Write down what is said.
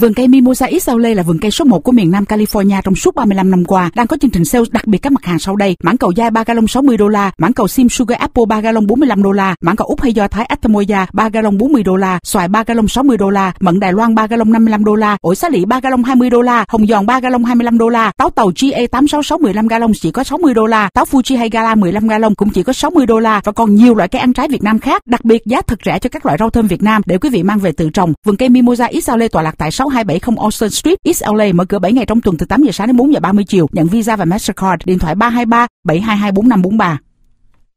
Vườn cây Mimosa Isolde là vườn cây số 1 của miền Nam California trong suốt 35 năm qua, đang có chương trình sale đặc biệt các mặt hàng sau đây: mãng cầu dai 3 gallon 60 đô la, mãng cầu sim sugar apple 3 gallon 45 đô la, mãng cầu Úc hay do Thái Atamoya 3 gallon 40 đô la, xoài 3 gallon 60 đô la, mận Đài Loan 3 gallon 55 đô la, ổi xá lị 3 gallon 20 đô la, hồng giòn 3 gallon 25 đô la, táo tàu GA 866 15 gallon chỉ có 60 đô la, táo Fuji hay Gala 15 gallon cũng chỉ có 60 đô la và còn nhiều loại cây ăn trái Việt Nam khác, đặc biệt giá thật rẻ cho các loại rau thơm Việt Nam để quý vị mang về tự trồng. Vườn cây Mimosa Isolde tọa lạc tại 6 66270 Austin Street, East LA mở cửa 7 ngày trong tuần từ 8 giờ sáng đến 4 giờ 30 chiều. Nhận Visa và Mastercard, điện thoại 323 722 4543.